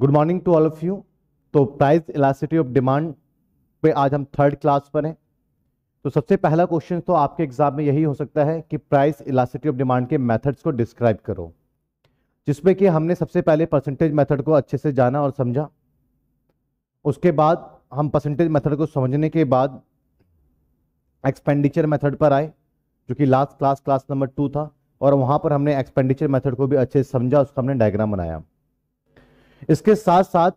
Good morning to all of you तो price elasticity of demand पे आज हम थर्ड क्लास पर हैं तो सबसे पहला क्वेश्चन तो आपके एग्जाम में यही हो सकता है कि प्राइस इलासिटी ऑफ डिमांड के मेथड्स को डिस्क्राइब करो जिसमें कि हमने सबसे पहले परसेंटेज मेथड को अच्छे से जाना और समझा उसके बाद हम परसेंटेज मेथड को समझने के बाद एक्सपेंडिचर मेथड पर आए जो कि last class class number two था और वहाँ पर हमने एक्सपेंडिचर मेथड को भी अच्छे से समझा उसका हमने डायग्राम बनाया इसके साथ साथ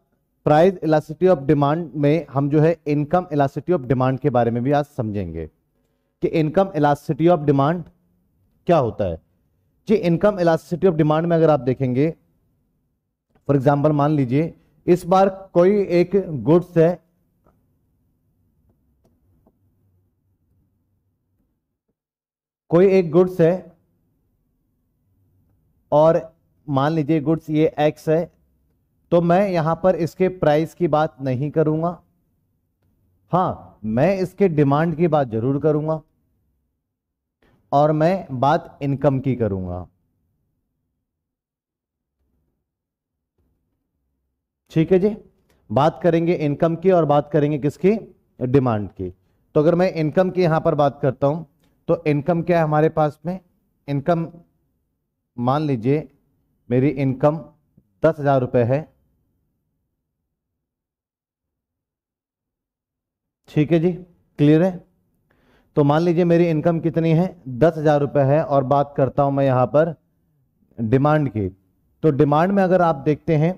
प्राइस इलासिटी ऑफ डिमांड में हम जो है इनकम इलासिटी ऑफ डिमांड के बारे में भी आज समझेंगे कि इनकम इलासिटी ऑफ डिमांड क्या होता है जी इनकम इलासिटी ऑफ डिमांड में अगर आप देखेंगे फॉर एग्जाम्पल मान लीजिए इस बार कोई एक गुड्स है कोई एक गुड्स है और मान लीजिए गुड्स ये एक्स है तो मैं यहां पर इसके प्राइस की बात नहीं करूंगा हाँ मैं इसके डिमांड की बात जरूर करूंगा और मैं बात इनकम की करूंगा ठीक है जी बात करेंगे इनकम की और बात करेंगे किसकी डिमांड की तो अगर मैं इनकम की यहां पर बात करता हूं तो इनकम क्या है हमारे पास में इनकम मान लीजिए मेरी इनकम दस हजार रुपये है ठीक है जी क्लियर है तो मान लीजिए मेरी इनकम कितनी है दस हज़ार रुपये है और बात करता हूँ मैं यहाँ पर डिमांड की तो डिमांड में अगर आप देखते हैं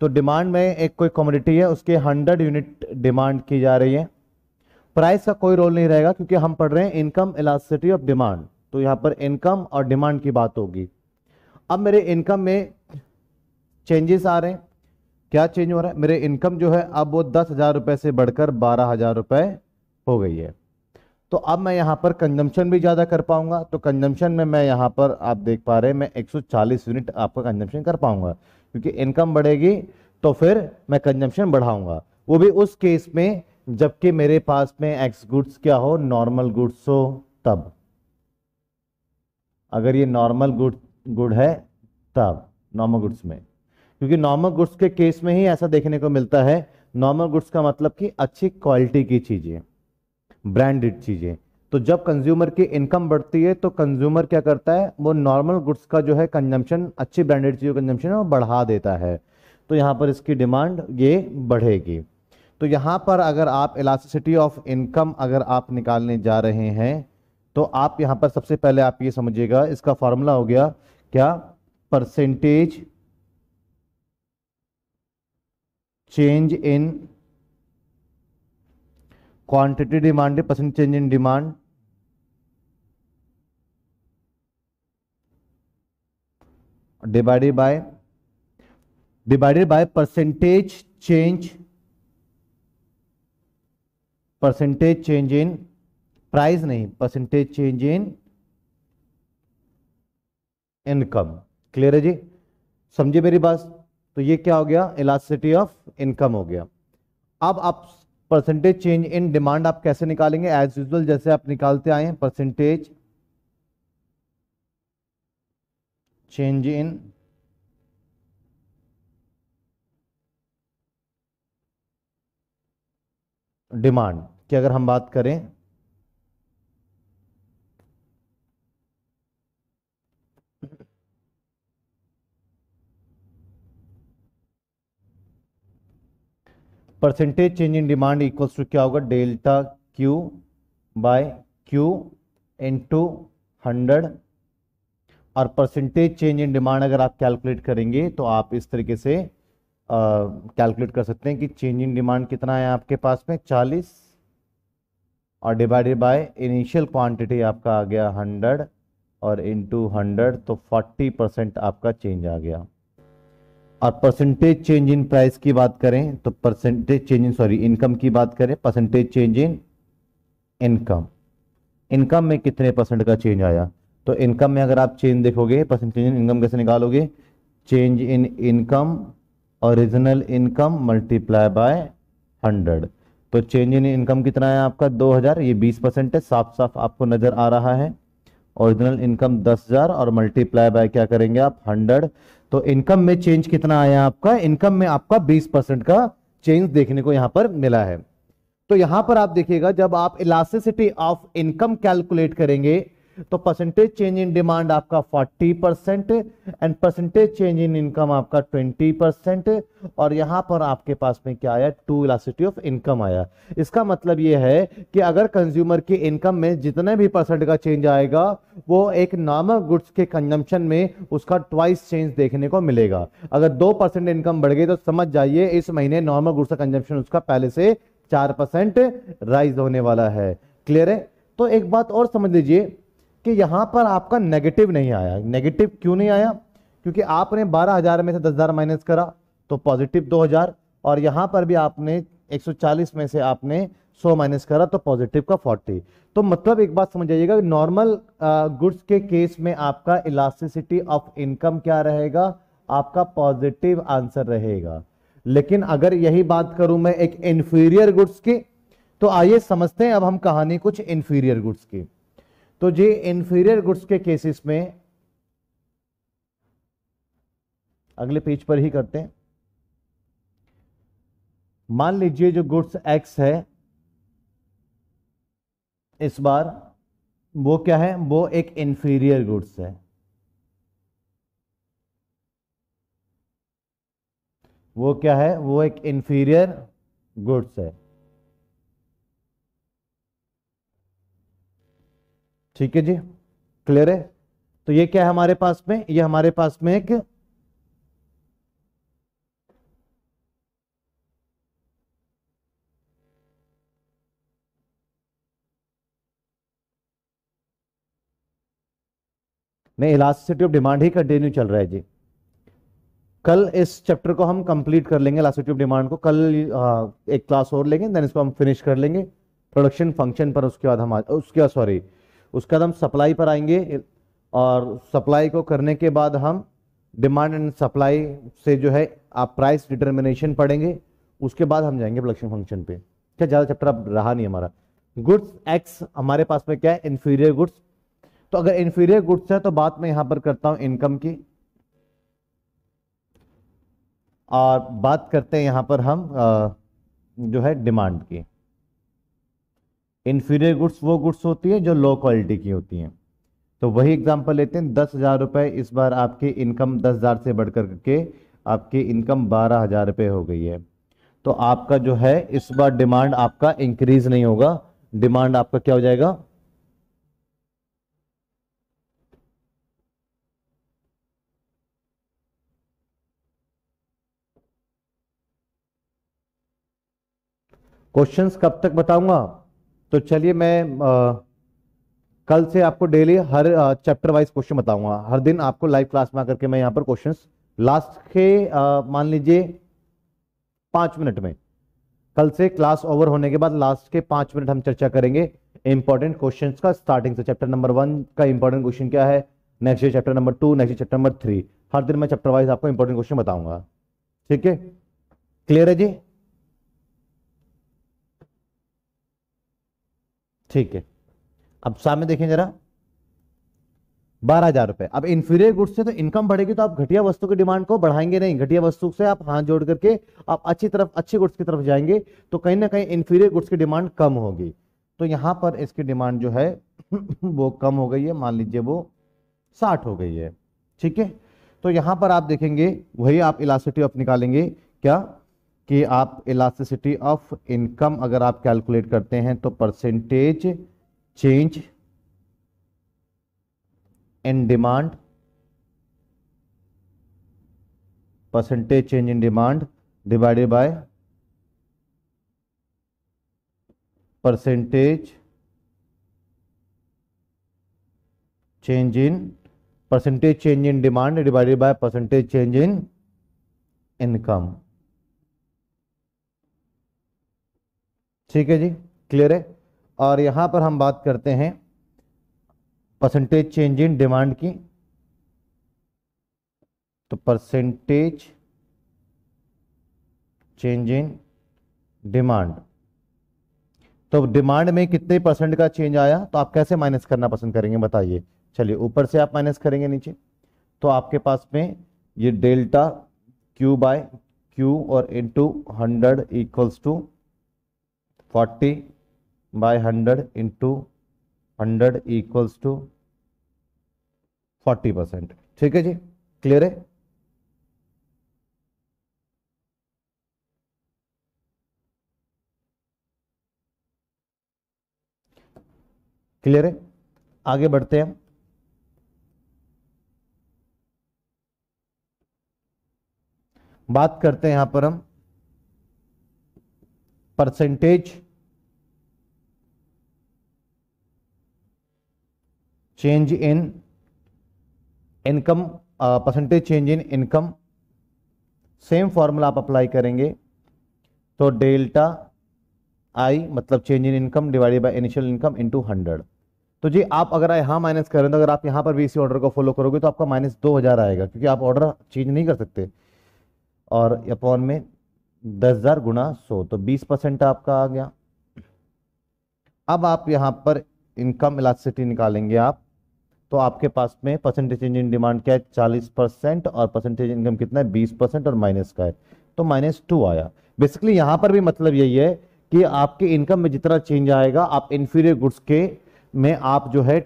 तो डिमांड में एक कोई कम्युनिटी है उसके हंड्रेड यूनिट डिमांड की जा रही है प्राइस का कोई रोल नहीं रहेगा क्योंकि हम पढ़ रहे हैं इनकम इलास्टिटी ऑफ डिमांड तो यहाँ पर इनकम और डिमांड की बात होगी अब मेरे इनकम में चेंजेस आ रहे हैं क्या चेंज हो रहा है मेरे इनकम जो है अब वो दस हज़ार रुपए से बढ़कर बारह हज़ार रुपये हो गई है तो अब मैं यहाँ पर कंजम्पशन भी ज़्यादा कर पाऊंगा तो कंजम्पशन में मैं यहाँ पर आप देख पा रहे हैं मैं 140 यूनिट आपका कंजम्पशन कर पाऊंगा क्योंकि इनकम बढ़ेगी तो फिर मैं कंजम्पशन बढ़ाऊंगा वो भी उस केस में जबकि मेरे पास में एक्स गुड्स क्या हो नॉर्मल गुड्स हो तब अगर ये नॉर्मल गुड गुड है तब नॉर्मल गुड्स में क्योंकि नॉर्मल गुड्स के केस में ही ऐसा देखने को मिलता है नॉर्मल गुड्स का मतलब कि अच्छी क्वालिटी की चीज़ें ब्रांडेड चीज़ें तो जब कंज्यूमर की इनकम बढ़ती है तो कंज्यूमर क्या करता है वो नॉर्मल गुड्स का जो है कंजम्पशन अच्छी ब्रांडेड चीज़ों का कंजम्पशन वो बढ़ा देता है तो यहाँ पर इसकी डिमांड ये बढ़ेगी तो यहाँ पर अगर आप इलास्टिसिटी ऑफ इनकम अगर आप निकालने जा रहे हैं तो आप यहाँ पर सबसे पहले आप ये समझिएगा इसका फॉर्मूला हो गया क्या percentage change in quantity demand percent change in demand divided by divided by percentage change percentage change in price नहीं percentage change in income clear है जी समझे मेरी बात तो ये क्या हो गया इलास्टिसिटी ऑफ इनकम हो गया अब आप परसेंटेज चेंज इन डिमांड आप कैसे निकालेंगे एज यूजल जैसे आप निकालते आए हैं परसेंटेज चेंज इन डिमांड की अगर हम बात करें percentage change in demand equals to क्या होगा delta Q by Q into hundred और परसेंटेज चेंज इन डिमांड अगर आप कैलकुलेट करेंगे तो आप इस तरीके से कैलकुलेट कर सकते हैं कि चेंज इन डिमांड कितना है आपके पास में चालीस और डिवाइडेड बाय इनिशियल क्वांटिटी आपका आ गया हंड्रेड और इंटू हंड्रेड तो फोर्टी परसेंट आपका चेंज आ गया और परसेंटेज चेंज इन प्राइस की बात करें तो percentage change in sorry income की बात करें percentage change in income income में कितने परसेंट का चेंज आया तो इनकम में अगर आप चेंज देखोगे परसेंटेज इन इनकम कैसे निकालोगे change in income original income multiply by hundred तो चेंज इन इनकम कितना है आपका दो हजार ये बीस परसेंट है साफ साफ आपको नजर आ रहा है ओरिजिनल इनकम दस हजार और मल्टीप्लाई बाय क्या करेंगे आप हंड्रेड तो इनकम में चेंज कितना आया आपका इनकम में आपका 20 परसेंट का चेंज देखने को यहां पर मिला है तो यहां पर आप देखिएगा जब आप इलास्टिसिटी ऑफ इनकम कैलकुलेट करेंगे तो परसेंटेज चेंज इन डिमांड आपका 40 percent and percentage change in income आपका 20 परसेंट और यहां पर आपके पास में क्या आया टू इलासिटी ऑफ इनकम आया इसका मतलब यह है कि अगर कंज्यूमर की इनकम में जितने भी परसेंट का चेंज आएगा वो एक नॉर्मल गुड्स के कंजम्पशन में उसका ट्वाइस चेंज देखने को मिलेगा अगर दो इनकम बढ़ गई तो समझ जाइए इस महीने नॉर्मल गुड्स का कंजम्पशन उसका पहले से चार परसेंट राइज होने वाला है क्लियर है तो एक बात और समझ लीजिए कि यहां पर आपका नेगेटिव नहीं आया नेगेटिव क्यों नहीं आया क्योंकि आपने 12000 में से 10000 माइनस करा तो पॉजिटिव 2000 और यहां पर भी आपने 140 में से आपने 100 माइनस करा तो पॉजिटिव का 40 तो मतलब एक बात समझ जाइएगा नॉर्मल गुड्स के केस में आपका इलास्टिसिटी ऑफ इनकम क्या रहेगा आपका पॉजिटिव आंसर रहेगा लेकिन अगर यही बात करूं मैं एक इंफीरियर गुड्स की तो आइए समझते हैं अब हम कहानी कुछ इंफीरियर गुड्स की तो ये इंफीरियर गुड्स के केसेस में अगले पेज पर ही करते हैं मान लीजिए जो गुड्स एक्स है इस बार वो क्या है वो एक इंफीरियर गुड्स है वो क्या है वो एक इंफीरियर गुड्स है ठीक है जी क्लियर है तो ये क्या है हमारे पास में ये हमारे पास में एक नहीं इलास्टिसिटी ऑफ डिमांड ही कंटिन्यू चल रहा है जी कल इस चैप्टर को हम कंप्लीट कर लेंगे इलास्टिसिटी ऑफ डिमांड को कल आ, एक क्लास और लेंगे देन इसको हम फिनिश कर लेंगे प्रोडक्शन फंक्शन पर उसके बाद हम उसके बाद सॉरी उसका हम सप्लाई पर आएंगे और सप्लाई को करने के बाद हम डिमांड एंड सप्लाई से जो है आप प्राइस डिटर्मिनेशन पढ़ेंगे उसके बाद हम जाएंगे प्रोडक्शन फंक्शन पे क्या ज़्यादा चैप्टर अब रहा नहीं हमारा गुड्स एक्स हमारे पास में क्या है इन्फीरियर गुड्स तो अगर इन्फीरियर गुड्स है तो बात मैं यहाँ पर करता हूँ इनकम की और बात करते हैं यहाँ पर हम आ, जो है डिमांड की इन्फीरियर गुड्स वो गुड्स होती है जो लो क्वालिटी की होती हैं तो वही एग्जाम्पल लेते हैं दस हज़ार रुपये इस बार आपकी इनकम दस हज़ार से बढ़कर के आपकी इनकम बारह हज़ार रुपये हो गई है तो आपका जो है इस बार डिमांड आपका इंक्रीज नहीं होगा डिमांड आपका क्या हो जाएगा क्वेश्चंस कब तक बताऊंगा तो चलिए मैं आ, कल से आपको डेली हर चैप्टर वाइज क्वेश्चन बताऊंगा हर दिन आपको लाइव क्लास में आकर के मैं यहाँ पर क्वेश्चन लास्ट के मान लीजिए पांच मिनट में कल से क्लास ओवर होने के बाद लास्ट के पांच मिनट हम चर्चा करेंगे इंपॉर्टेंट क्वेश्चन का स्टार्टिंग से चैप्टर नंबर वन का इंपॉर्टेंट क्वेश्चन क्या है next chapter number two next chapter number three हर दिन मैं चैप्टर वाइज आपको इंपॉर्टेंट क्वेश्चन बताऊंगा ठीक है क्लियर है जी ठीक है अब सामने देखें जरा बारह हजार रुपए अब इंफीरियर गुड्स से तो इनकम बढ़ेगी तो आप घटिया वस्तु की डिमांड को बढ़ाएंगे नहीं घटिया वस्तु से आप हाथ जोड़ करके आप अच्छी तरफ अच्छे गुड्स की तरफ जाएंगे तो कहीं ना कहीं इंफीरियर गुड्स की डिमांड कम होगी तो यहां पर इसकी डिमांड जो है वो कम हो गई है मान लीजिए वो साठ हो गई है ठीक है तो यहां पर आप देखेंगे वही आप इलासिटी ऑफ निकालेंगे क्या कि आप इलास्टिसिटी ऑफ इनकम अगर आप कैलकुलेट करते हैं तो percentage change in demand percentage change in demand divided by percentage change in percentage change in demand divided by percentage change in income ठीक है जी क्लियर है और यहाँ पर हम बात करते हैं परसेंटेज चेंज इन डिमांड की तो परसेंटेज चेंज इन डिमांड तो डिमांड में कितने परसेंट का चेंज आया तो आप कैसे माइनस करना पसंद करेंगे बताइए चलिए ऊपर से आप माइनस करेंगे नीचे तो आपके पास में ये डेल्टा क्यू बाय क्यू और into hundred equals to forty by hundred into hundred equals to forty percent ठीक है जी क्लियर है क्लियर है आगे बढ़ते हैं बात करते हैं यहां पर हम percentage change in income percentage change in income same formula आप अप्लाई करेंगे तो डेल्टा आई मतलब change in income divided by initial income into hundred तो जी आप अगर यहां माइनस करें तो अगर आप यहां पर भी इसी ऑर्डर को फॉलो करोगे तो आपका माइनस दो हज़ार आएगा क्योंकि आप ऑर्डर चेंज नहीं कर सकते और अपॉन में दस हजार गुना सो तो बीस परसेंट आपका आ गया अब आप यहां पर इनकम इलास्टिसिटी निकालेंगे आप तो आपके पास में परसेंटेज चेंज इन डिमांड क्या है चालीस परसेंट और परसेंटेज इनकम कितना है बीस परसेंट और माइनस का है तो माइनस टू आया बेसिकली यहां पर भी मतलब यही है कि आपके इनकम में जितना चेंज आएगा आप इन्फीरियर गुड्स के में आप जो है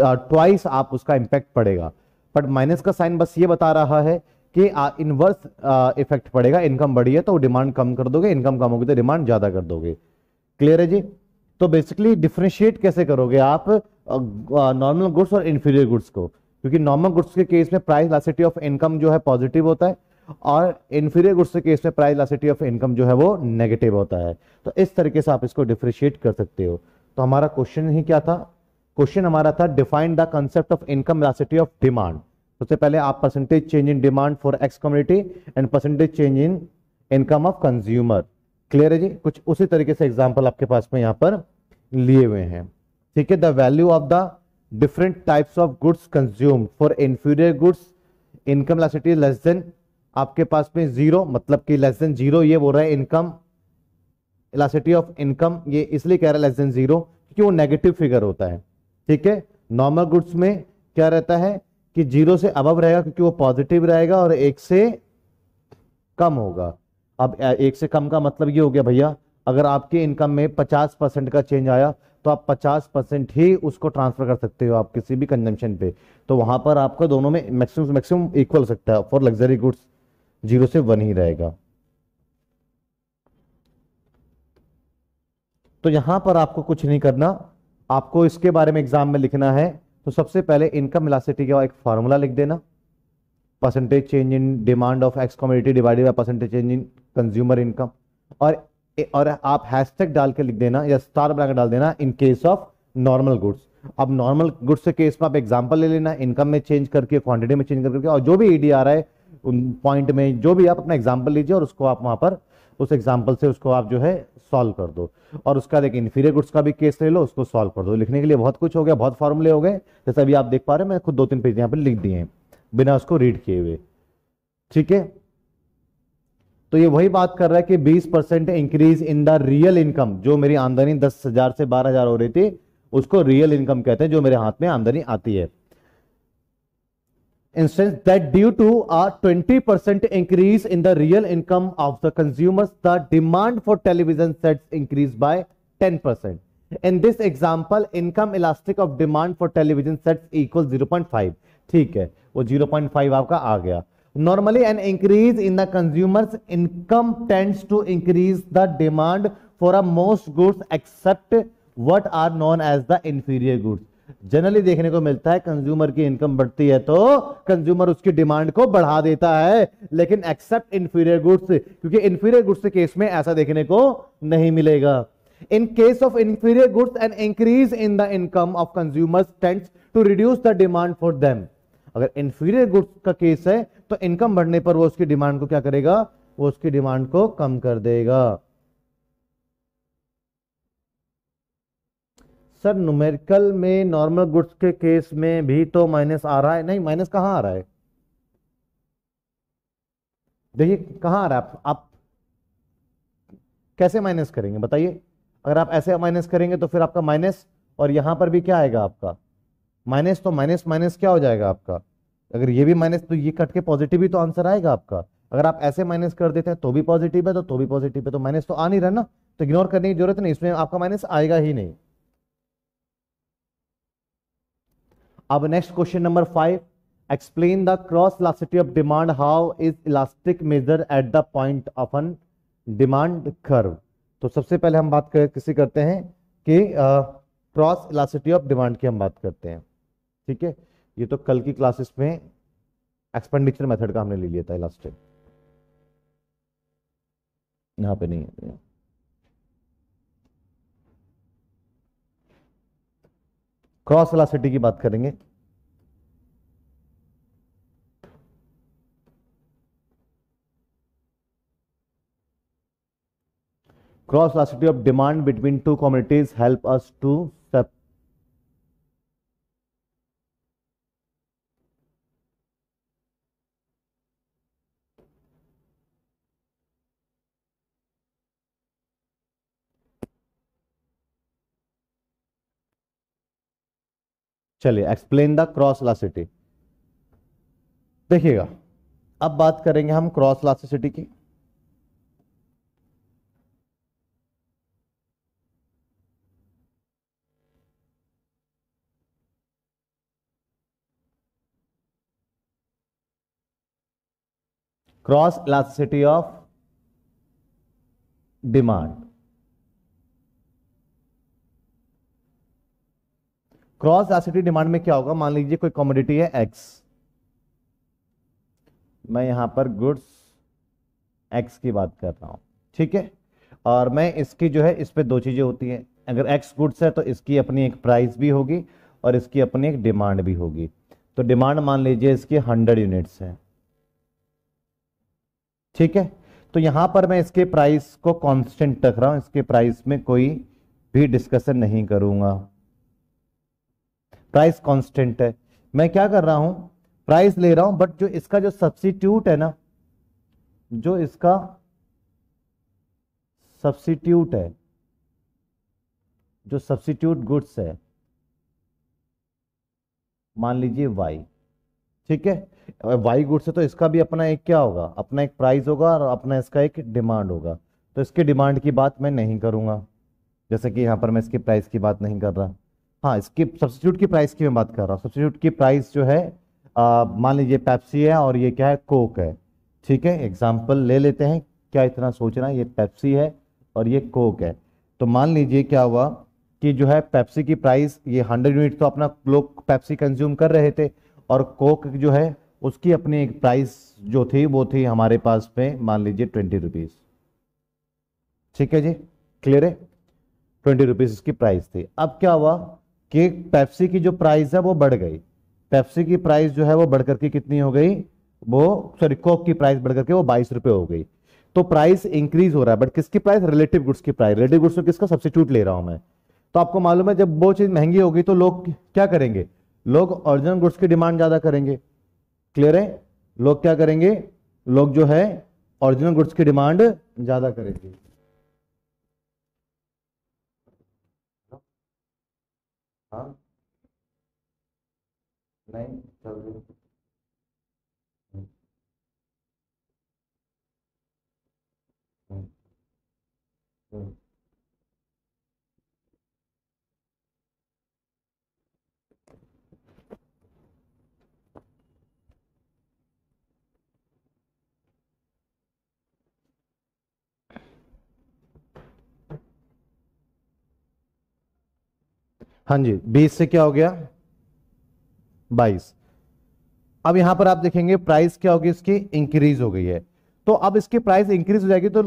ट्वाइस आप उसका इंपैक्ट पड़ेगा बट माइनस का साइन बस ये बता रहा है कि इनवर्स इफेक्ट पड़ेगा इनकम बढ़ी है तो डिमांड कम कर दोगे इनकम कम होगी तो डिमांड ज्यादा कर दोगे क्लियर है जी तो बेसिकली डिफ्रेंशिएट कैसे करोगे आप नॉर्मल गुड्स और इन्फीरियर गुड्स को क्योंकि नॉर्मल गुड्स के केस में प्राइस लासिटी ऑफ इनकम जो है पॉजिटिव होता है और इन्फीरियर गुड्स के केस में प्राइस लासिटी ऑफ इनकम जो है वो नेगेटिव होता है तो इस तरीके से आप इसको डिफ्रेंशिएट कर सकते हो तो हमारा क्वेश्चन ही क्या था क्वेश्चन हमारा था define the concept of income elasticity of demand सबसे पहले आप percentage change in demand for X commodity and percentage change in income of consumer clear है जी कुछ उसी तरीके से एग्जाम्पल आपके पास में यहाँ पर लिए हुए हैं ठीक है the value of the different types of goods consume for inferior goods income elasticity less than आपके पास में जीरो मतलब कि लेस देन जीरो ये बोल रहा है इनकम इलासिटी ऑफ इनकम ये इसलिए कह रहा है लेस देन जीरो क्योंकि वो नेगेटिव फिगर होता है ठीक है नॉर्मल गुड्स में क्या रहता है कि जीरो से अबव रहेगा क्योंकि वो पॉजिटिव रहेगा और एक से कम होगा अब एक से कम का मतलब ये हो गया भैया अगर आपके इनकम में पचास परसेंट का चेंज आया तो आप पचास परसेंट ही उसको ट्रांसफर कर सकते हो आप किसी भी कंजम्पशन पे तो वहां पर आपका दोनों में मैक्सिमम मैक्सिमम इक्वल हो सकता है फॉर लग्जरी गुड्स जीरो से वन ही रहेगा तो यहां पर आपको कुछ नहीं करना आपको इसके बारे में एग्जाम में लिखना है तो सबसे पहले इनकम इलास्टिटी का एक फार्मूला लिख देना percentage change in demand of X commodity divided by percentage change in consumer income और और आप हैशटैग डाल के लिख देना या स्टार बनाकर डाल देना in case of normal goods अब नॉर्मल गुड्स के केस में आप एग्जांपल ले लेना इनकम में चेंज करके क्वांटिटी में चेंज करके और जो भी ईडी आ रहा है उन पॉइंट में जो भी आप अपना एग्जाम्पल लीजिए और उसको आप वहां पर उस एग्जाम्पल से उसको आप जो है सॉल्व कर दो और उसका एक इन्फीरियर गुड्स का भी केस ले लो उसको सॉल्व कर दो लिखने के लिए बहुत कुछ हो गया बहुत फॉर्मूले हो गए जैसे अभी आप देख पा रहे हैं मैं खुद दो तीन पेज यहाँ पर लिख दिए हैं बिना उसको रीड किए हुए ठीक है तो ये वही बात कर रहा है कि 20 percent increase in the real income जो मेरी आमदनी दस हजार से बारह हजार हो रही थी उसको रियल इनकम कहते हैं जो मेरे हाथ में आमदनी आती है instance that due to a 20% increase in the real income of the consumers, the demand for television sets increased by 10%. In this example, income elastic of demand for television sets equals 0.5. theek hai wo 0.5 aapka aa gaya normally an increase in the consumers income tends to increase the demand for a most goods except what are known as the inferior goods generally देखने को मिलता है consumer की income बढ़ती है तो consumer उसकी demand को बढ़ा देता है लेकिन एक्सेप्ट इंफीरियर गुड्स क्योंकि इंफीरियर गुड्स केस में ऐसा देखने को नहीं मिलेगा in case of inferior goods and increase in the income of consumers tends to reduce the demand for them अगर इंफीरियर गुड्स का केस है तो इनकम बढ़ने पर वो उसकी डिमांड को क्या करेगा वो उसकी डिमांड को कम कर देगा सर न्यूमेरिकल में नॉर्मल गुड्स के केस में भी तो माइनस आ रहा है नहीं माइनस कहाँ आ रहा है देखिए कहाँ आ रहा है आप, आप कैसे माइनस करेंगे बताइए अगर आप ऐसे माइनस करेंगे तो फिर आपका माइनस और यहाँ पर भी क्या आएगा आपका माइनस तो माइनस माइनस क्या हो जाएगा आपका अगर ये भी माइनस तो ये कट के पॉजिटिव ही तो आंसर आएगा आपका अगर आप ऐसे माइनस कर देते हैं तो भी पॉजिटिव है तो तो भी पॉजिटिव है तो माइनस तो आ नहीं रहा ना तो इग्नोर करने की जरूरत नहीं इसमें आपका माइनस आएगा ही नहीं अब next question number five explain the cross elasticity of demand how is elastic measure at the point of an demand curve तो सबसे पहले हम बात कर, किसी करते हैं कि क्रॉस इलास्टिटी ऑफ डिमांड की हम बात करते हैं ठीक है ये तो कल की क्लासेस में एक्सपेंडिचर मेथड का हमने ले लिया था इलास्टिक यहां पे नहीं है क्रॉस वेलासिटी की बात करेंगे cross elasticity of demand between two commodities help us to चलिए एक्सप्लेन द क्रॉस लासिटी देखिएगा अब बात करेंगे हम क्रॉस लासिसिटी की cross elasticity of demand cross एसिडिटी डिमांड में क्या होगा मान लीजिए कोई कॉमोडिटी है एक्स मैं यहां पर गुड्स एक्स की बात कर रहा हूं ठीक है और मैं इसकी जो है इस पर दो चीजें होती हैं अगर एक्स गुड्स है तो इसकी अपनी एक प्राइस भी होगी और इसकी अपनी एक डिमांड भी होगी तो डिमांड मान लीजिए इसकी हंड्रेड यूनिट्स है ठीक है तो यहां पर मैं इसके प्राइस को कांस्टेंट रख रहा हूं इसके प्राइस में कोई भी डिस्कशन नहीं करूंगा प्राइस कांस्टेंट है मैं क्या कर रहा हूं प्राइस ले रहा हूं बट जो इसका जो सब्सिट्यूट है ना जो इसका सब्सिट्यूट है जो सब्सिट्यूट गुड्स है मान लीजिए वाई ठीक है वाई गुड्स है तो इसका भी अपना एक क्या होगा अपना एक प्राइस होगा और अपना इसका एक डिमांड होगा तो इसके डिमांड की बात मैं नहीं करूंगा जैसे कि यहां पर मैं इसकी प्राइस की बात नहीं कर रहा हाँ इसकी सब्सिट्यूट की प्राइस की मैं बात कर रहा हूँ सब्सिट्यूट की प्राइस जो है मान लीजिए पैप्सी है और ये क्या है कोक है ठीक है एग्जाम्पल ले लेते हैं क्या इतना सोचना ये पैप्सी है और ये कोक है तो मान लीजिए क्या हुआ कि जो है पैप्सी की प्राइस ये हंड्रेड यूनिट तो अपना लोग पैप्सी कंज्यूम कर रहे थे और कोक जो है उसकी अपनी एक प्राइस जो थी वो थी हमारे पास में मान लीजिए ट्वेंटी रुपीज़ ठीक है जी क्लियर है ट्वेंटी रुपीज़ इसकी प्राइस थी अब क्या हुआ कि पेप्सी की जो प्राइस है वो बढ़ गई पेप्सी की प्राइस जो है वो बढ़कर करके कितनी हो गई वो सॉरी कोक की प्राइस बढ़कर करके वो बाईस रुपए हो गई तो प्राइस इंक्रीज हो रहा है बट किसकी प्राइस रिलेटिव गुड्स की प्राइस रिलेटिव गुड्स में किसका सब्सिट्यूट ले रहा हूं मैं तो आपको मालूम है जब वो चीज महंगी होगी तो लोग क्या करेंगे लोग ओरिजिनल गुड्स की डिमांड ज्यादा करेंगे क्लियर है लोग क्या करेंगे लोग जो है ओरिजिनल गुड्स की डिमांड ज्यादा करेंगे हाँ नहीं चल रही Mm-hmm. हाँ जी बीस से क्या हो गया बाईस अब यहां पर आप देखेंगे प्राइस क्या होगी इसकी इंक्रीज हो गई है तो अब इसकी प्राइस इंक्रीज हो जाएगी तो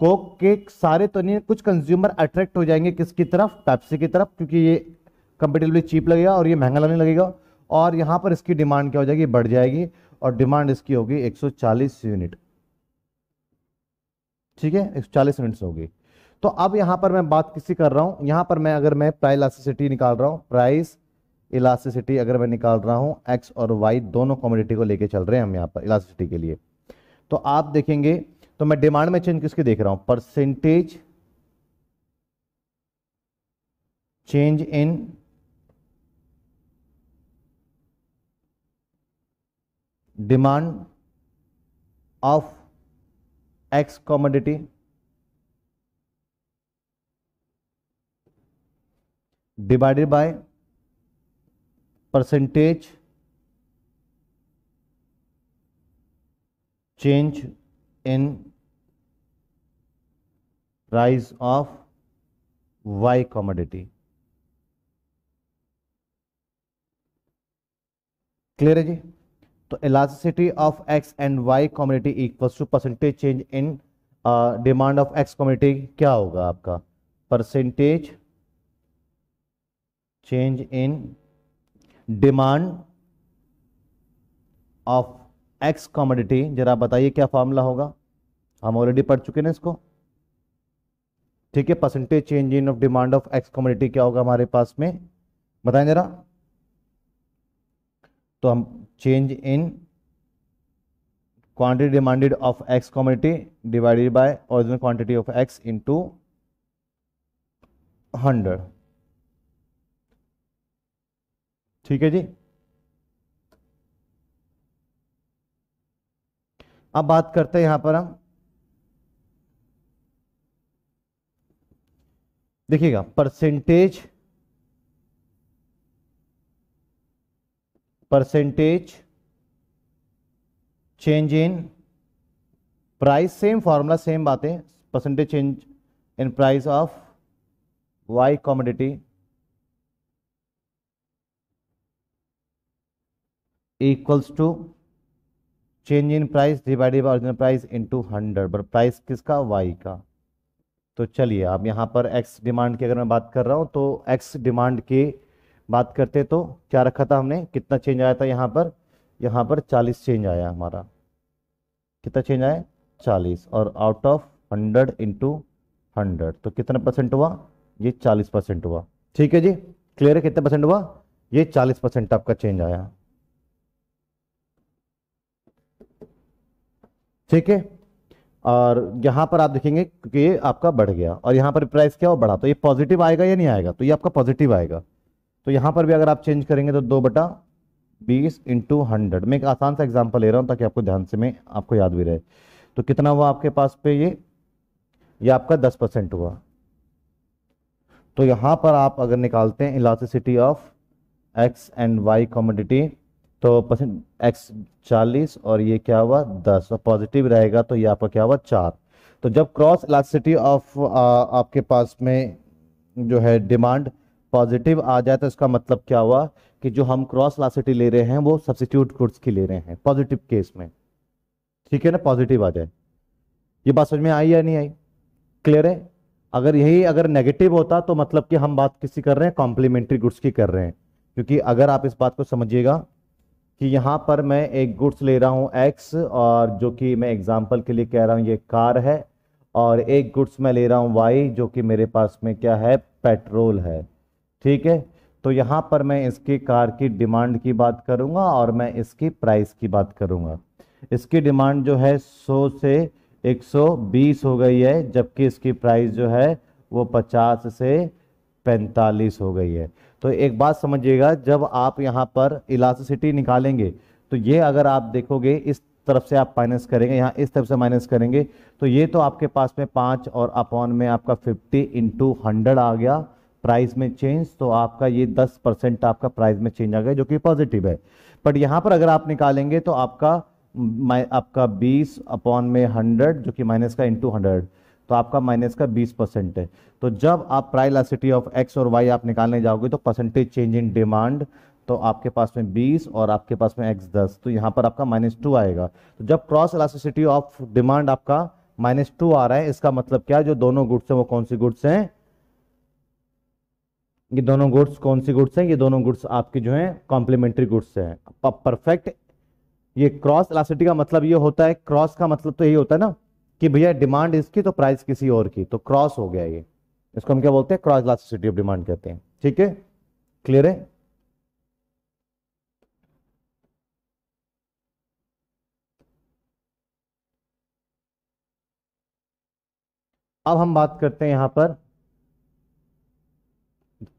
कोक के सारे तो नहीं कुछ कंज्यूमर अट्रैक्ट हो जाएंगे किसकी तरफ पैप्सी की तरफ क्योंकि ये कंपेटिवली चीप लगेगा और ये महंगा लगने लगेगा और यहाँ पर इसकी डिमांड क्या हो जाएगी बढ़ जाएगी और डिमांड इसकी होगी 140 यूनिट ठीक है 140 यूनिट्स होगी तो अब यहां पर मैं बात किसी कर रहा हूं यहां पर मैं अगर मैं प्राइस इलास्टिसिटी निकाल रहा हूं प्राइस इलास्टिसिटी अगर मैं निकाल रहा हूं एक्स और वाई दोनों कॉमोडिटी को लेके चल रहे हैं हम यहां पर इलास्टिसिटी के लिए तो आप देखेंगे तो मैं डिमांड में चेंज किसके देख रहा हूं percentage change in demand of X commodity divided by percentage change in price of Y commodity clear है जी तो elasticity of X and Y commodity equals to percentage change in demand of X commodity क्या होगा आपका percentage change in demand of x commodity जरा बताइए क्या formula होगा हम ऑलरेडी पढ़ चुके हैं इसको ठीक है percentage change in of demand of X commodity क्या होगा हमारे पास में बताएं जरा तो हम change in quantity demanded of X commodity divided by original quantity of X into hundred ठीक है जी अब बात करते हैं यहां पर हम देखिएगा percentage percentage change in price same formula same बातें percentage change in price of Y commodity equals to change in price divided by original price into hundred but price किसका वाई का तो चलिए अब यहाँ पर एक्स डिमांड की अगर मैं बात कर रहा हूँ तो एक्स डिमांड की बात करते तो क्या रखा था हमने कितना चेंज आया था यहाँ पर यहाँ पर चालीस चेंज आया हमारा कितना चेंज आया चालीस और out of hundred into hundred तो कितना परसेंट हुआ ये चालीस परसेंट हुआ ठीक है जी क्लियर है कितना परसेंट हुआ ये चालीस परसेंट आपका चेंज आया ठीक है और यहां पर आप देखेंगे क्योंकि ये आपका बढ़ गया और यहां पर प्राइस क्या हो बढ़ा तो ये पॉजिटिव आएगा या नहीं आएगा तो ये आपका पॉजिटिव आएगा तो यहां पर भी अगर आप चेंज करेंगे तो दो बटा बीस इंटू हंड्रेड मैं एक आसान सा एग्जाम्पल ले रहा हूं ताकि आपको ध्यान से मैं आपको याद भी रहे तो कितना हुआ आपके पास पे ये ये आपका दस परसेंट हुआ तो यहां पर आप अगर निकालते हैं elasticity of X and Y commodity तो परसेंट एक्स चालीस और ये क्या हुआ दस और तो पॉजिटिव रहेगा तो ये आपका क्या हुआ चार तो जब क्रॉस इलास्टिसिटी ऑफ आपके पास में जो है डिमांड पॉजिटिव आ जाए तो इसका मतलब क्या हुआ कि जो हम क्रॉस इलास्टिसिटी ले रहे हैं वो सब्सिट्यूट गुड्स की ले रहे हैं पॉजिटिव केस में ठीक है ना पॉजिटिव आ जाए ये बात समझ में आई या नहीं आई क्लियर है अगर यही अगर नेगेटिव होता तो मतलब कि हम बात किसी कर रहे हैं कॉम्प्लीमेंट्री गुड्स की कर रहे हैं क्योंकि अगर आप इस बात को समझिएगा कि यहाँ पर मैं एक गुड्स ले रहा हूँ एक्स और जो कि मैं एग्जाम्पल के लिए कह रहा हूँ ये कार है और एक गुड्स मैं ले रहा हूँ वाई जो कि मेरे पास में क्या है पेट्रोल है ठीक है तो यहाँ पर मैं इसकी कार की डिमांड की बात करूँगा और मैं इसकी प्राइस की बात करूँगा इसकी डिमांड जो है 100 से 120 हो गई है जबकि इसकी प्राइस जो है वो 50 से 45 हो गई है तो एक बात समझिएगा जब आप यहाँ पर इलास्टिसिटी निकालेंगे तो ये अगर आप देखोगे इस तरफ से आप माइनस करेंगे यहाँ इस तरफ से माइनस करेंगे तो ये तो आपके पास में पाँच और अपॉन में आपका फिफ्टी इंटू हंड्रेड आ गया प्राइस में चेंज तो आपका ये दस परसेंट आपका प्राइस में चेंज आ गया जो कि पॉजिटिव है बट यहाँ पर अगर आप निकालेंगे तो आपका आपका बीस अपॉन में हंड्रेड जो कि माइनस का इंटू हंड्रेड तो आपका माइनस का 20 परसेंट है तो जब आप प्राइलासिटी ऑफ एक्स और वाई आप निकालने जाओगे तो परसेंटेज चेंज इन डिमांड तो आपके पास में 20 और आपके पास में x 10 तो यहां पर आपका माइनस टू आएगा तो जब क्रॉस इलास्टिसिटी ऑफ डिमांड आपका माइनस टू आ रहा है इसका मतलब क्या जो दोनों गुड्स हैं वो कौन सी गुड्स हैं ये दोनों गुड्स कौन सी गुड्स हैं ये दोनों गुड्स आपके जो हैं कॉम्प्लीमेंट्री गुड्स हैं परफेक्ट ये क्रॉस इलास्टिसिटी का मतलब ये होता है क्रॉस का मतलब तो यही होता है ना कि भैया डिमांड इसकी तो प्राइस किसी और की तो क्रॉस हो गया ये इसको हम क्या बोलते हैं क्रॉस इलास्टिसिटी ऑफ डिमांड कहते हैं ठीक है क्लियर है अब हम बात करते हैं यहां पर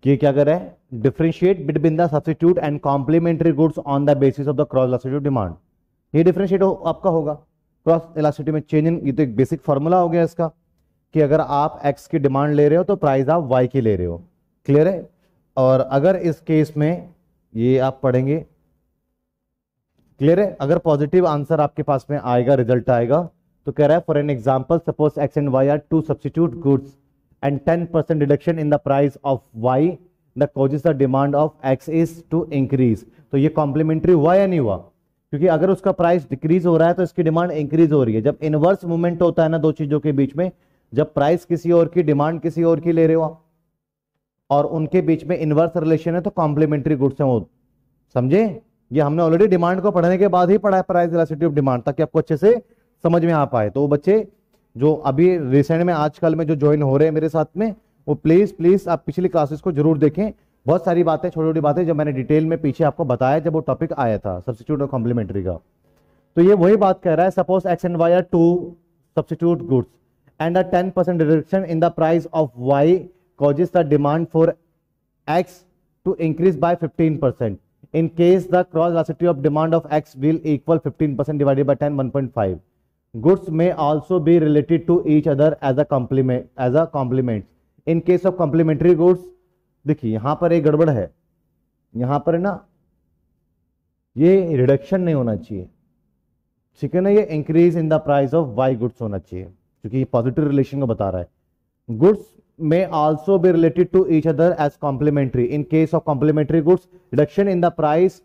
ये क्या कर रहे हैं differentiate between the substitute and complementary goods on the basis of the cross elasticity of demand ये डिफ्रेंशिएट आपका होगा क्रॉस इलास्टिटी में चेंज इन ये तो एक बेसिक फॉर्मूला हो गया इसका कि अगर आप एक्स की डिमांड ले रहे हो तो प्राइस आप वाई की ले रहे हो क्लियर है और अगर इस केस में ये आप पढ़ेंगे क्लियर है अगर पॉजिटिव आंसर आपके पास में आएगा रिजल्ट आएगा तो कह रहा है for an example suppose X and Y are two substitute goods and ten percent deduction in the price of Y the causes the demand of X is to increase तो ये कॉम्प्लीमेंट्री हुआ या नहीं हुआ क्योंकि अगर उसका प्राइस डिक्रीज हो रहा है तो इसकी डिमांड इंक्रीज हो रही है जब इनवर्स मूवमेंट होता है ना दो चीजों के बीच में जब प्राइस किसी और की डिमांड किसी और की ले रहे हो आप और उनके बीच में इनवर्स रिलेशन है तो कॉम्प्लीमेंट्री गुड्स हैं वो समझे ये हमने ऑलरेडी डिमांड को पढ़ने के बाद ही पढ़ा है प्राइस वेलोसिटी ऑफ डिमांड ताकि आपको अच्छे से समझ में आ पाए तो वो बच्चे जो अभी रिसेंट में आजकल में जो ज्वाइन हो रहे हैं मेरे साथ में वो प्लीज प्लीज आप पिछली क्लासेस को जरूर देखें बहुत सारी बातें छोटी छोटी बातें जब मैंने डिटेल में पीछे आपको बताया जब वो टॉपिक आया था सब्सिट्यूट और कॉम्प्लीमेंट्री का तो ये वही बात कह रहा है suppose X and Y are two substitute goods and a ten percent reduction in the price of Y causes the demand for X to increase by fifteen percent in case the cross velocity of demand of X will equal fifteen percent divided by ten one point five goods may also be related to each other as a complement as a complement in case of complementary goods देखिए यहां पर एक गड़बड़ है यहां पर ना ये रिडक्शन नहीं होना चाहिए ठीक है ना ये increase in the price of Y goods होना चाहिए क्योंकि ये पॉजिटिव रिलेशन को बता रहा है goods may also be related to each other as complementary in case of complementary goods reduction in the price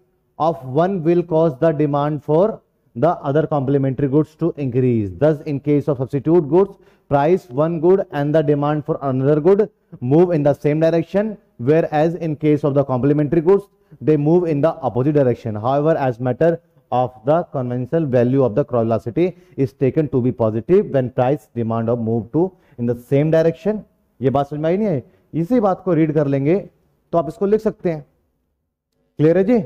of one will cause the demand for the other complementary goods to increase thus in case of substitute goods price one good and the demand for another good move in the same direction whereas in case of the complementary goods they move in the opposite direction however as matter of the conventional value of the cross velocity is taken to be positive when price demand of move to in the same direction ये बात समझ में आई नहीं है इसी बात को read कर लेंगे तो आप इसको लिख सकते हैं क्लियर है जी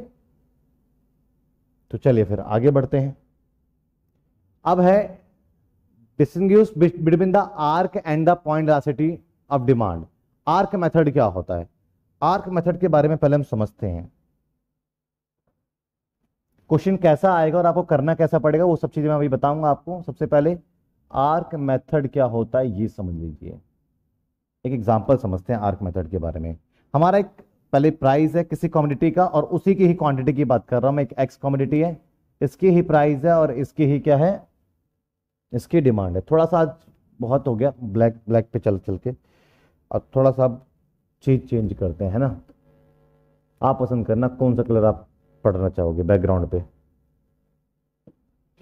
तो चलिए फिर आगे बढ़ते हैं अब है distinguish between the arc and the point velocity of demand arc method क्या होता है आर्क मेथड के बारे में पहले हम समझते हैं क्वेश्चन कैसा आएगा और आपको करना कैसा पड़ेगा वो सब चीजें मैं अभी बताऊंगा आपको सबसे पहले आर्क मेथड क्या होता है ये समझ लीजिए एक एग्जांपल समझते हैं आर्क मेथड के बारे में हमारा एक पहले प्राइस है किसी कॉमोडिटी का और उसी की ही क्वांटिटी की बात कर रहा हूं मैं एक एक्स कॉमोडिटी है इसकी ही प्राइस है और इसकी ही क्या है इसकी डिमांड है थोड़ा सा आज बहुत हो गया ब्लैक ब्लैक पे चल चल के और थोड़ा सा चीज़ चेंज करते हैं है ना आप पसंद करना कौन सा कलर आप पढ़ना चाहोगे बैकग्राउंड पे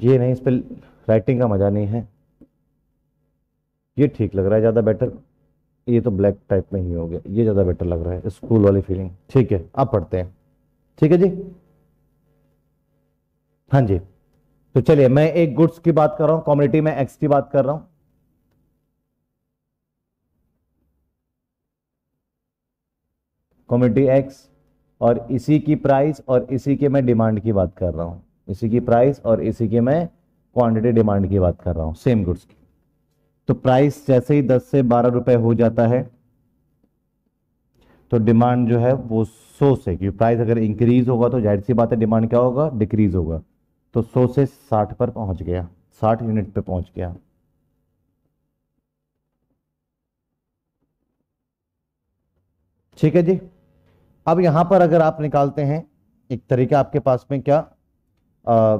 ये नहीं इस पर राइटिंग का मज़ा नहीं है ये ठीक लग रहा है ज़्यादा बेटर ये तो ब्लैक टाइप में ही हो गया ये ज़्यादा बेटर लग रहा है स्कूल वाली फीलिंग ठीक है आप पढ़ते हैं ठीक है जी हाँ जी तो चलिए मैं एक गुड्स की बात कर रहा हूँ कम्युनिटी में एक्स की बात कर रहा हूँ कॉमिटी एक्स और इसी की प्राइस और इसी के मैं डिमांड की बात कर रहा हूँ इसी की प्राइस और इसी के मैं क्वांटिटी डिमांड की बात कर रहा हूँ सेम गुड्स की तो प्राइस जैसे ही दस से बारह रुपए हो जाता है तो डिमांड जो है वो सौ से क्योंकि प्राइस अगर इंक्रीज होगा तो जाहिर सी बात है डिमांड क्या होगा डिक्रीज होगा तो सौ से साठ पर पहुंच गया साठ यूनिट पे पहुंच गया ठीक है जी अब यहाँ पर अगर आप निकालते हैं एक तरीका आपके पास में क्या आ,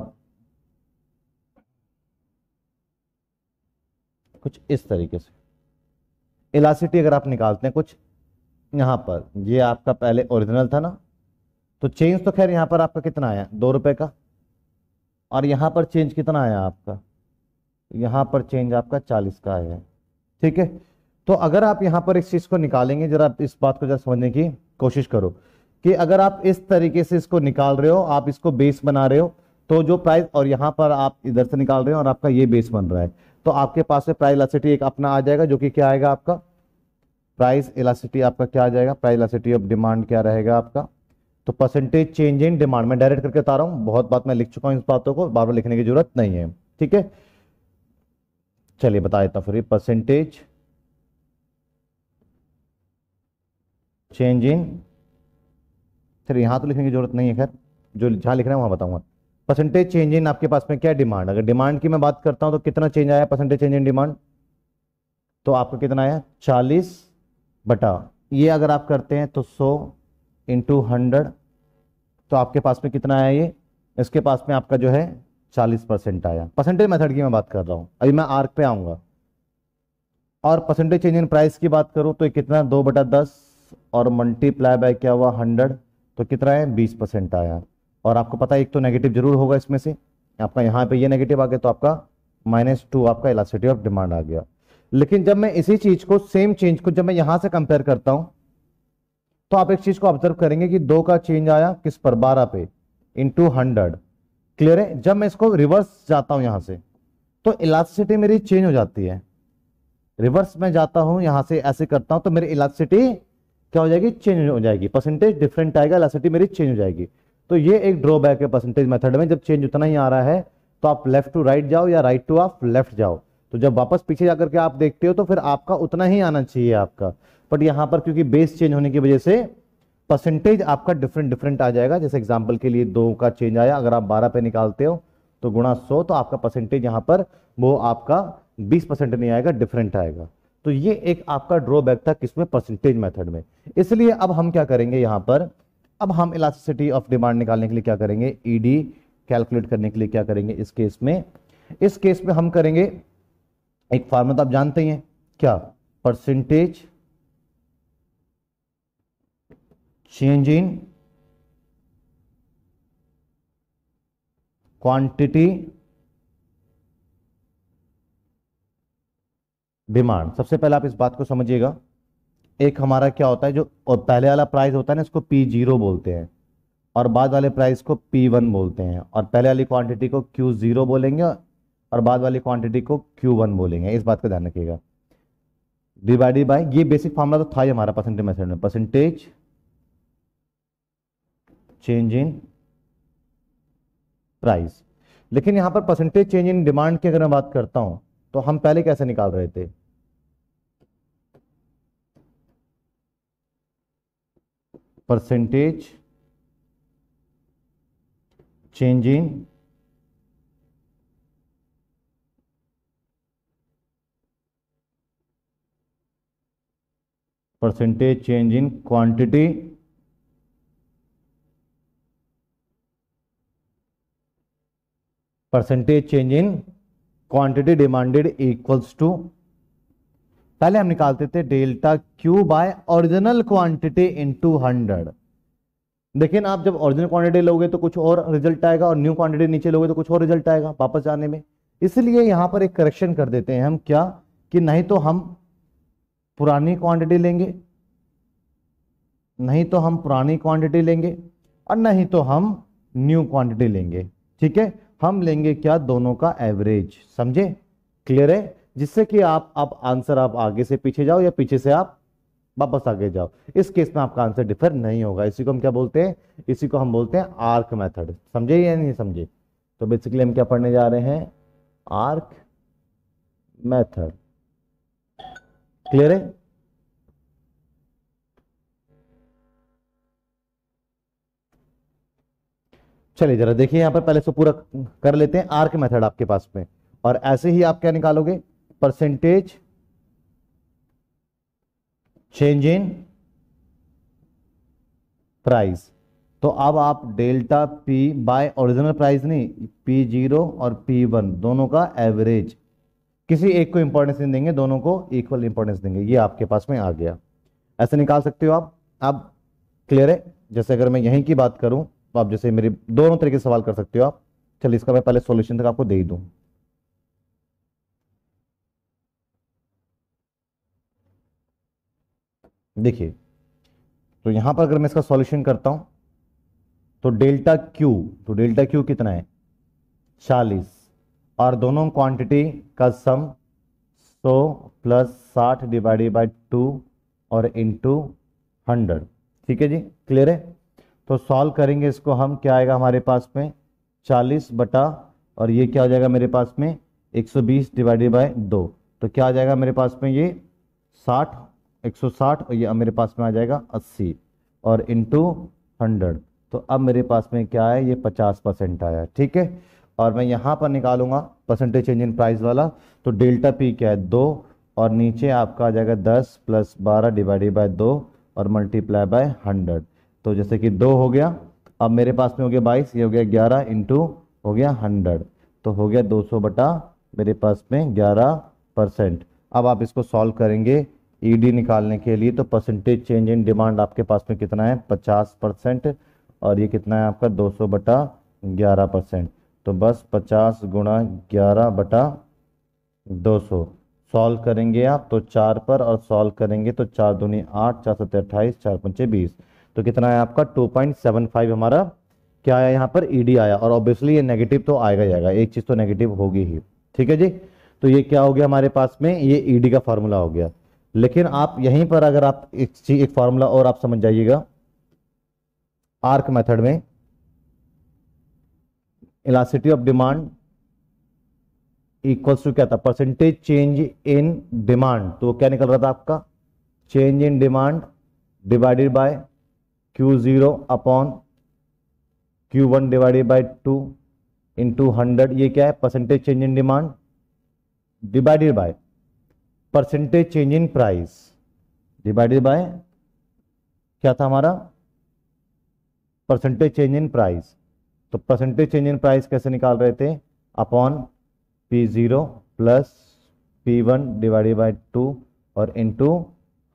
कुछ इस तरीके से इलासिटी अगर आप निकालते हैं कुछ यहाँ पर ये आपका पहले ओरिजिनल था ना तो चेंज तो खैर यहाँ पर आपका कितना आया दो रुपए का और यहाँ पर चेंज कितना आया आपका यहाँ पर चेंज आपका चालीस का आया ठीक है तो अगर आप यहाँ पर इस चीज़ को निकालेंगे जरा इस बात को जरा समझने की कोशिश करो कि अगर आप इस तरीके से इसको निकाल रहे हो आप इसको बेस बना रहे हो तो जो प्राइस और यहाँ पर आप इधर से निकाल रहे हो और आपका ये बेस बन रहा है तो आपके पास में प्राइस इलासिटी एक अपना आ जाएगा जो कि क्या आएगा आपका प्राइस इलासिटी आपका क्या आ जाएगा प्राइस इलासिटी ऑफ डिमांड क्या रहेगा आपका तो परसेंटेज चेंज इन डिमांड में डायरेक्ट करके बता रहा हूँ बहुत बात मैं लिख चुका हूँ इस बातों को बार बार लिखने की जरूरत नहीं है ठीक है चलिए बता देता फिर परसेंटेज चेंज इन सर यहां तो लिखने की जरूरत नहीं है खैर जो जहां लिख रहे हैं वहां बताऊंगा परसेंटेज चेंज इन आपके पास में क्या डिमांड अगर डिमांड की मैं बात करता हूं तो कितना चेंज आया परसेंटेज चेंज इन डिमांड तो आपका कितना आया चालीस बटा ये अगर आप करते हैं तो सौ इंटू हंड्रेड तो आपके पास में कितना आया ये इसके पास में आपका जो है चालीस परसेंट आया परसेंटेज मेथड की मैं बात कर रहा हूँ अभी मैं आर्क पे आऊँगा और परसेंटेज चेंज इन प्राइस की बात करूँ तो कितना दो बटा दस और मल्टीप्लाई बाय क्या हुआ हंड्रेड तो कितना है बीस परसेंट आया और आपको पता है एक तो नेगेटिव जरूर होगा इसमें से आपका यहाँ पे ये नेगेटिव आ गया तो आपका माइनस टू आपका इलास्टिटी ऑफ डिमांड आ गया लेकिन जब मैं इसी चीज को सेम चेंज को जब मैं यहां से कंपेयर करता हूं तो आप एक चीज को ऑब्जर्व करेंगे कि दो का चेंज आया किस पर बारह पे इंटू हंड्रेड क्लियर है जब मैं इसको रिवर्स जाता हूं यहां से तो इलास्टिसिटी मेरी चेंज हो जाती है रिवर्स में जाता हूं यहां से ऐसे करता हूं तो मेरी इलास्टिसिटी क्या हो जाएगी चेंज हो जाएगी परसेंटेज डिफरेंट आएगा एलासिटी मेरी चेंज हो जाएगी तो ये एक ड्रॉबैक है परसेंटेज मेथड में जब चेंज उतना ही आ रहा है तो आप लेफ्ट टू राइट जाओ या राइट टू आप लेफ्ट जाओ तो जब वापस पीछे जाकर के आप देखते हो तो फिर आपका उतना ही आना चाहिए आपका बट यहाँ पर क्योंकि बेस चेंज होने की वजह से परसेंटेज आपका डिफरेंट डिफरेंट आ जाएगा जैसे एग्जाम्पल के लिए दो का चेंज आया अगर आप बारह पे निकालते हो तो गुणा सौ तो आपका परसेंटेज यहाँ पर वो आपका बीस परसेंट नहीं आएगा डिफरेंट आएगा तो ये एक आपका ड्रॉबैक था किसमें परसेंटेज मेथड में इसलिए अब हम क्या करेंगे यहां पर अब हम इलास्टिसिटी ऑफ डिमांड निकालने के लिए क्या करेंगे ईडी e कैलकुलेट करने के लिए क्या करेंगे इस केस में इस केस में हम करेंगे एक फॉर्मूला तो आप जानते ही हैं क्या percentage change in quantity demand सबसे पहले आप इस बात को समझिएगा एक हमारा क्या होता है जो और पहले वाला प्राइस होता है ना इसको पी जीरो बोलते हैं और बाद वाले प्राइस को पी वन बोलते हैं और पहले वाली क्वांटिटी को क्यू जीरो बोलेंगे और बाद वाली क्वांटिटी को क्यू वन बोलेंगे इस बात का ध्यान रखिएगा डिवाइडेड बाय ये बेसिक फॉर्मूला तो था ही हमारा परसेंटेज मेथड में परसेंटेज चेंज इन प्राइस लेकिन यहां पर परसेंटेज चेंज इन डिमांड की अगर मैं बात करता हूं तो हम पहले कैसे निकाल रहे थे percentage change in percentage change in quantity percentage change in quantity demanded equals to पहले हम निकालते थे delta Q by original quantity into hundred लेकिन आप जब ओरिजिनल क्वांटिटी लोगे तो कुछ और रिजल्ट आएगा और न्यू क्वांटिटी नीचे लोगे तो कुछ और रिजल्ट आएगा वापस जाने में इसलिए यहां पर एक करेक्शन कर देते हैं हम क्या कि नहीं तो हम पुरानी क्वांटिटी लेंगे नहीं तो हम पुरानी क्वांटिटी लेंगे और नहीं तो हम न्यू क्वांटिटी लेंगे ठीक है हम लेंगे क्या दोनों का एवरेज समझे क्लियर है जिससे कि आप आप आंसर आप आगे से पीछे जाओ या पीछे से आप वापस आगे जाओ इस केस में आपका आंसर डिफर नहीं होगा इसी को हम क्या बोलते हैं इसी को हम बोलते हैं आर्क मेथड समझे या नहीं समझे तो बेसिकली हम क्या पढ़ने जा रहे हैं आर्क मेथड क्लियर है चलिए जरा देखिए यहां पर पहले से पूरा कर लेते हैं आर्क मेथड आपके पास में और ऐसे ही आप क्या निकालोगे परसेंटेज चेंज इन प्राइस तो अब आप delta P by original price नहीं पी जीरो और पी वन दोनों का एवरेज किसी एक को इंपॉर्टेंस नहीं देंगे दोनों को इक्वल इंपॉर्टेंस देंगे ये आपके पास में आ गया ऐसे निकाल सकते हो आप अब क्लियर है जैसे अगर मैं यहीं की बात करूं तो आप जैसे मेरी दोनों तरीके से सवाल कर सकते हो आप चलिए इसका मैं पहले सोल्यूशन तक आपको दे ही देखिए तो यहां पर अगर मैं इसका सॉल्यूशन करता हूं तो डेल्टा क्यू तो डेल्टा क्यू कितना है चालीस और दोनों क्वांटिटी का सम सो प्लस साठ डिवाइडेड बाय टू और इनटू हंड्रेड ठीक है जी क्लियर है तो सॉल्व करेंगे इसको हम क्या आएगा हमारे पास में चालीस बटा और ये क्या हो जाएगा मेरे पास में एक सौ बीस डिवाइडेड बाय दो तो क्या आ जाएगा मेरे पास में ये साठ 160 और ये अब मेरे पास में आ जाएगा 80 और इंटू हंड्रेड तो अब मेरे पास में क्या है ये 50 परसेंट आया ठीक है और मैं यहाँ पर निकालूंगा परसेंटेज चेंज इन प्राइस वाला तो डेल्टा पी क्या है दो और नीचे आपका आ जाएगा दस प्लस बारह डिवाइडेड बाय दो और मल्टीप्लाई बाय हंड्रेड तो जैसे कि दो हो गया अब मेरे पास में हो गया बाईस ये हो गया ग्यारह इंटू हो गया हंड्रेड तो हो गया दो सौ बटा मेरे पास में ग्यारह परसेंट अब आप इसको सॉल्व करेंगे ईडी e निकालने के लिए तो परसेंटेज चेंज इन डिमांड आपके पास में कितना है पचास परसेंट और ये कितना है आपका दो सौ बटा ग्यारह परसेंट तो बस पचास गुणा ग्यारह बटा दो सौ सॉल्व करेंगे आप तो चार पर और सॉल्व करेंगे तो चार दूनी आठ चार सत्तर अट्ठाईस चार पंचे बीस तो कितना है आपका टू पॉइंट सेवन फाइव हमारा क्या आया यहाँ पर ईडी e आया और ऑब्वियसली ये नेगेटिव तो आएगा ही आएगा एक चीज़ तो नेगेटिव होगी ही ठीक है जी तो ये क्या हो गया हमारे पास में ये ईडी e का फॉर्मूला हो गया लेकिन आप यहीं पर अगर आप एक चीज एक फार्मूला और आप समझ जाइएगा आर्क मेथड में elasticity of demand equals to क्या था परसेंटेज चेंज इन डिमांड तो वो क्या निकल रहा था आपका change in demand divided by Q zero upon Q one divided by two into hundred ये क्या है percentage change in demand divided by percentage change in price divided by क्या था हमारा परसेंटेज चेंज इन प्राइस तो percentage change in price कैसे निकाल रहे थे upon P zero plus P one divided by two और इनटू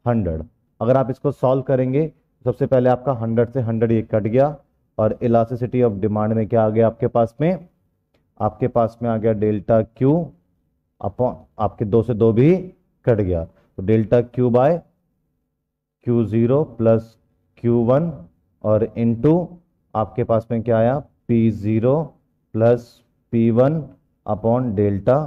हंड्रेड अगर आप इसको सॉल्व करेंगे सबसे पहले आपका हंड्रेड से हंड्रेड ये कट गया और इलास्टिसिटी ऑफ डिमांड में क्या आ गया आपके पास में आपके पास में आ गया डेल्टा क्यू अपॉन आपके दो से दो भी कट गया तो delta Q by Q zero plus Q one और इनटू आपके पास में क्या आया P zero plus P one upon delta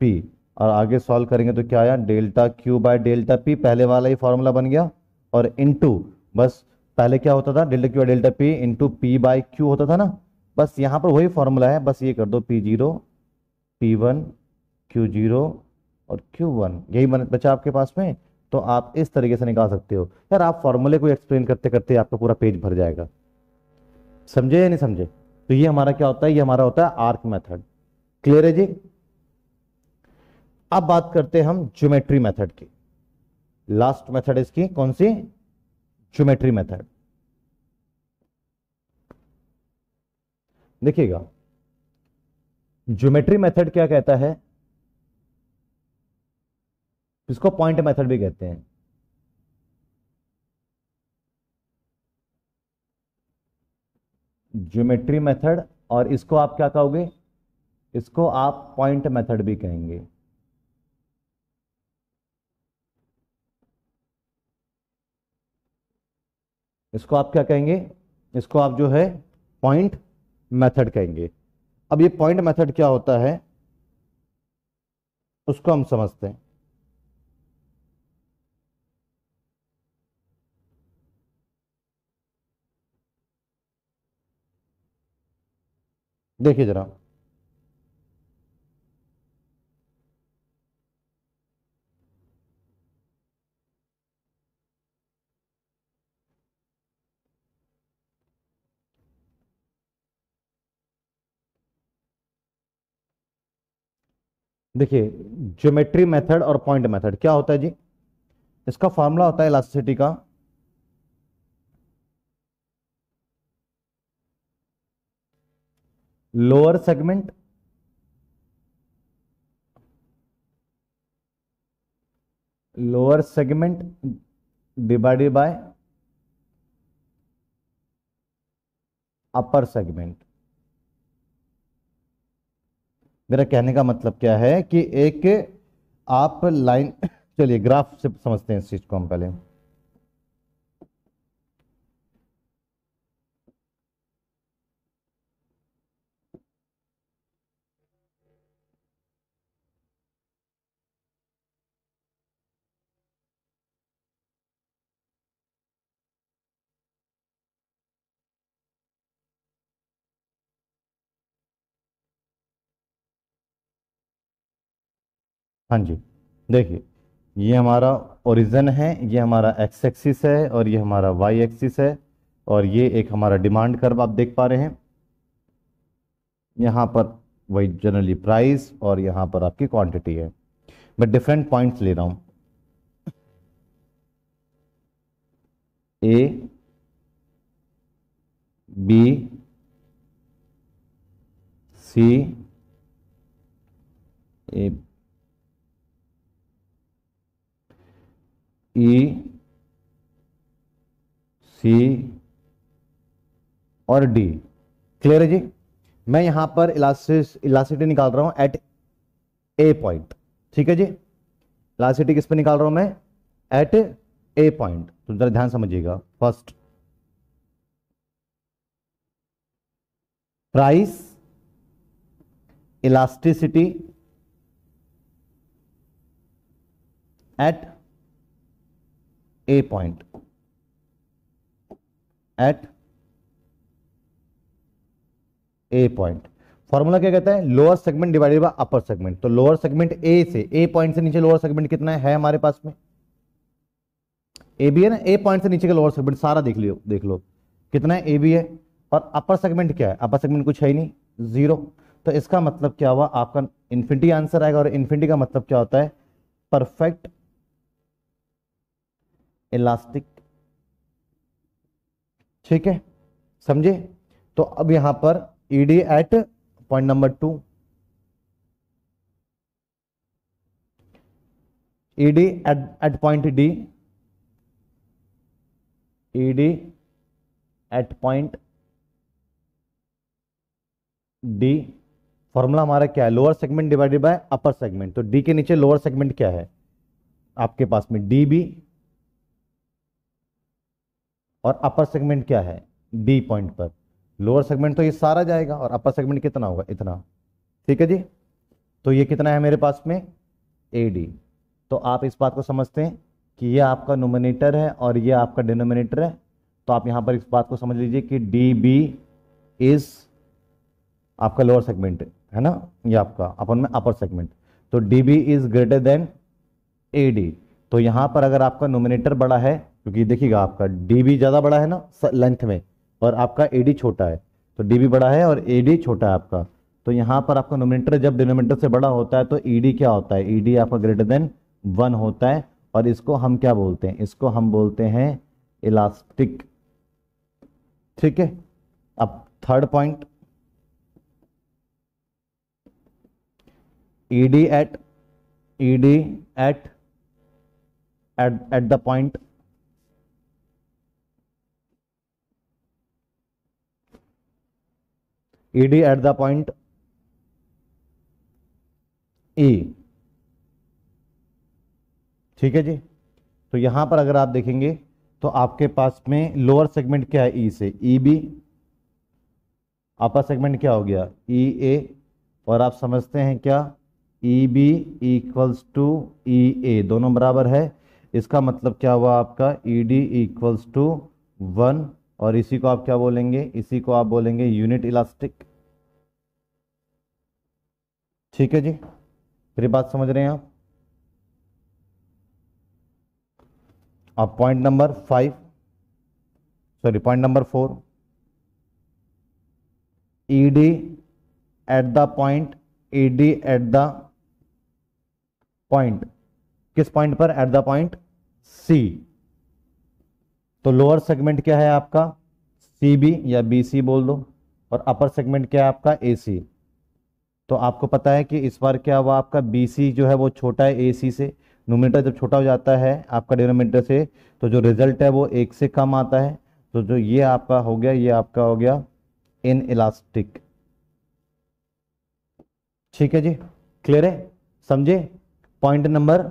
P और आगे सॉल्व करेंगे तो क्या आया delta Q by delta P पहले वाला ही फॉर्मूला बन गया और इनटू बस पहले क्या होता था delta Q by delta P into P by Q होता था ना बस यहाँ पर वही फॉर्मूला है बस ये कर दो P zero P one Q zero और क्यू वन यही बचा आपके पास में तो आप इस तरीके से निकाल सकते हो यार आप फॉर्मूले को एक्सप्लेन करते करते आपका पूरा पेज भर जाएगा समझे या नहीं समझे तो ये हमारा क्या होता है ये हमारा होता है आर्क मेथड क्लियर है जी अब बात करते हैं हम ज्योमेट्री मेथड की लास्ट मेथड इसकी कौन सी ज्योमेट्री मेथड देखिएगा ज्योमेट्री मेथड क्या कहता है इसको पॉइंट मेथड भी कहते हैं ज्योमेट्री मेथड और इसको आप क्या कहोगे इसको आप पॉइंट मेथड भी कहेंगे इसको आप क्या कहेंगे इसको आप जो है पॉइंट मेथड कहेंगे अब ये पॉइंट मेथड क्या होता है उसको हम समझते हैं देखिए जरा देखिए ज्योमेट्री मेथड और पॉइंट मेथड क्या होता है जी इसका फॉर्मूला होता है इलास्टिसिटी का lower segment lower segment divided by upper segment मेरा कहने का मतलब क्या है कि एक आप लाइन चलिए ग्राफ से समझते हैं इस चीज को हम पहले हाँ जी देखिए ये हमारा ओरिजन है ये हमारा एक्स एक्सिस है और ये हमारा वाई एक्सिस है और ये एक हमारा डिमांड कर्व आप देख पा रहे हैं यहाँ पर वही जनरली प्राइस और यहाँ पर आपकी क्वांटिटी है मैं डिफरेंट पॉइंट्स ले रहा हूँ A B C A E e, सी और डी क्लियर है जी मैं यहां पर इलास्टिस इलास्टिटी निकाल रहा हूं एट ए पॉइंट ठीक है जी इलास्टिटी किस पे निकाल रहा हूं मैं एट ए पॉइंट तो जरा ध्यान समझिएगा first price elasticity at A point at A point formula क्या कहता है lower segment divided by upper segment तो लोअर सेगमेंट ए से ए पॉइंट से नीचे लोअर सेगमेंट कितना है हमारे पास में ए बी है ना ए पॉइंट से नीचे का लोअर सेगमेंट सारा देख लियो देख लो कितना है ए बी है और अपर सेगमेंट क्या है अपर सेगमेंट कुछ है ही नहीं जीरो तो इसका मतलब क्या हुआ आपका इन्फिनिटी आंसर आएगा और इन्फिनिटी का मतलब क्या होता है परफेक्ट इलास्टिक ठीक है समझे तो अब यहां पर ED at point number two ED at at point D ED at point D formula हमारा क्या है lower segment divided by upper segment तो डी के नीचे लोअर सेगमेंट क्या है आपके पास में डी बी और अपर सेगमेंट क्या है बी पॉइंट पर लोअर सेगमेंट तो ये सारा जाएगा और अपर सेगमेंट कितना होगा इतना ठीक है जी तो ये कितना है मेरे पास में ए डी तो आप इस बात को समझते हैं कि ये आपका नोमिनेटर है और ये आपका डिनोमिनेटर है तो आप यहाँ पर इस बात को समझ लीजिए कि डी बी इज आपका लोअर सेगमेंट है ना ये आपका अपन में अपर सेगमेंट तो D B is greater than A D तो यहाँ पर अगर आपका नोमिनेटर बड़ा है क्योंकि देखिएगा आपका डी बी ज़्यादा बड़ा है ना लेंथ में और आपका ए डी छोटा है तो डी बी बड़ा है और ए डी छोटा है आपका तो यहाँ पर आपका नोमिनेटर जब डिनोमिनेटर से बड़ा होता है तो ई e डी क्या होता है ई e डी आपका ग्रेटर देन वन होता है और इसको हम क्या बोलते हैं इसको हम बोलते हैं इलास्टिक ठीक है अब third point ED at ED at at at the point ED at the point E ठीक है जी तो यहां पर अगर आप देखेंगे तो आपके पास में लोअर सेगमेंट क्या है ई e से ई बी अपर सेगमेंट क्या हो गया ई e ए और आप समझते हैं क्या E B equals to E A दोनों बराबर है इसका मतलब क्या हुआ आपका E D equals to one और इसी को आप क्या बोलेंगे इसी को आप बोलेंगे यूनिट इलास्टिक ठीक है जी फिर बात समझ रहे हैं आप अब point number five sorry point number four ED at the point ED at the point किस पॉइंट पर एट द पॉइंट सी तो लोअर सेगमेंट क्या है आपका सी या बी बोल दो और अपर सेगमेंट क्या है आपका ए तो आपको पता है कि इस बार क्या हुआ आपका बी जो है वो छोटा है ए से नोमीटर जब छोटा हो जाता है आपका डिनोमीटर से तो जो रिजल्ट है वो एक से कम आता है तो जो ये आपका हो गया ये आपका हो गया इन इलास्टिक ठीक है जी क्लियर है समझे point number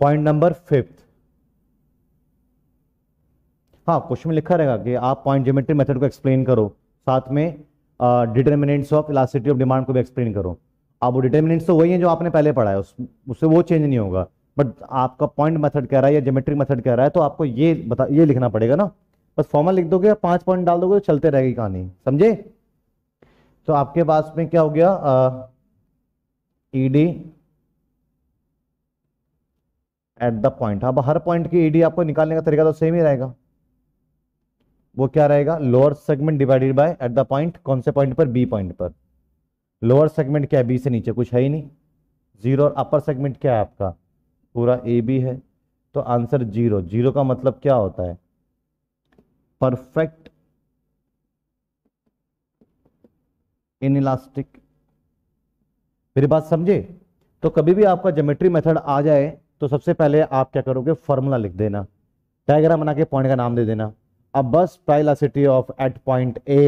point number fifth हाँ क्वेश्चन में लिखा रहेगा कि आप पॉइंट ज्योमेट्री मेथड को एक्सप्लेन करो साथ में determinants of elasticity of demand को भी एक्सप्लेन करो अब वो डिटर्मिनेंट्स तो वही हैं जो आपने पहले पढ़ा है उस, उससे वो चेंज नहीं होगा बट आपका पॉइंट मेथड कह रहा है या ज्योमेट्रिक मेथड कह रहा है तो आपको ये बता ये लिखना पड़ेगा ना बस फॉर्मल लिख दोगे पांच पॉइंट डाल दोगे तो चलते रहेगी कहानी समझे तो आपके पास में क्या हो गया E D e at the point अब हर पॉइंट की ईडी आपको निकालने का तरीका तो सेम ही रहेगा वो क्या रहेगा lower segment divided by at the point कौन से पॉइंट पर बी पॉइंट पर लोअर सेगमेंट क्या है बी से नीचे कुछ है ही नहीं जीरो और अपर सेगमेंट क्या है आपका पूरा ए बी है तो आंसर जीरो जीरो का मतलब क्या होता है परफेक्ट इन इलास्टिक मेरी बात समझे तो कभी भी आपका जोमेट्री मेथड आ जाए तो सबसे पहले आप क्या करोगे फॉर्मूला लिख देना डायग्राम बना के पॉइंट का नाम दे देना अब बस पाइलासिटी ऑफ एट पॉइंट ए